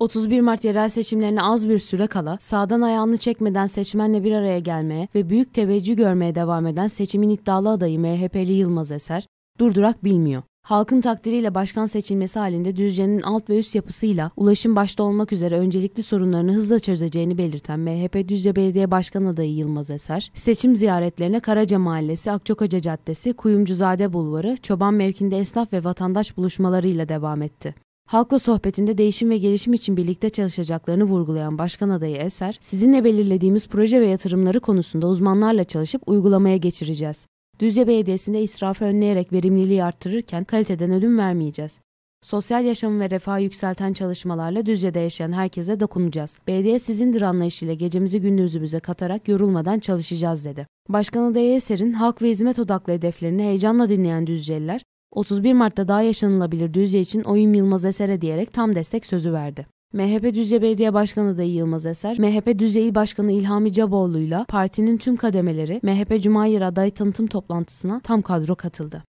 31 Mart yerel seçimlerine az bir süre kala sağdan ayağını çekmeden seçmenle bir araya gelmeye ve büyük teveccüh görmeye devam eden seçimin iddialı adayı MHP'li Yılmaz Eser, durdurak bilmiyor. Halkın takdiriyle başkan seçilmesi halinde Düzce'nin alt ve üst yapısıyla ulaşım başta olmak üzere öncelikli sorunlarını hızla çözeceğini belirten MHP Düzce Belediye Başkan adayı Yılmaz Eser, seçim ziyaretlerine Karaca Mahallesi, Akçakoca Caddesi, Kuyumcuzade Bulvarı, Çoban mevkinde esnaf ve vatandaş buluşmalarıyla devam etti. Halkla sohbetinde değişim ve gelişim için birlikte çalışacaklarını vurgulayan Başkan adayı Eser, sizinle belirlediğimiz proje ve yatırımları konusunda uzmanlarla çalışıp uygulamaya geçireceğiz. Düzce Belediyesi'nde israfı önleyerek verimliliği arttırırken kaliteden ödün vermeyeceğiz. Sosyal yaşamı ve refahı yükselten çalışmalarla Düzce'de yaşayan herkese dokunacağız. Belediye sizindir anlayışıyla gecemizi gündüzümüze katarak yorulmadan çalışacağız dedi. Başkan adayı Eser'in halk ve hizmet odaklı hedeflerini heyecanla dinleyen Düzceliler, 31 Mart'ta daha yaşanılabilir Düzce için oyun Yılmaz Eser'e diyerek tam destek sözü verdi. MHP Düzce Belediye Başkanı da Yılmaz Eser, MHP Düzce İl Başkanı İlhami Caboğlu'yla partinin tüm kademeleri MHP Cuma Cumayir aday tanıtım toplantısına tam kadro katıldı.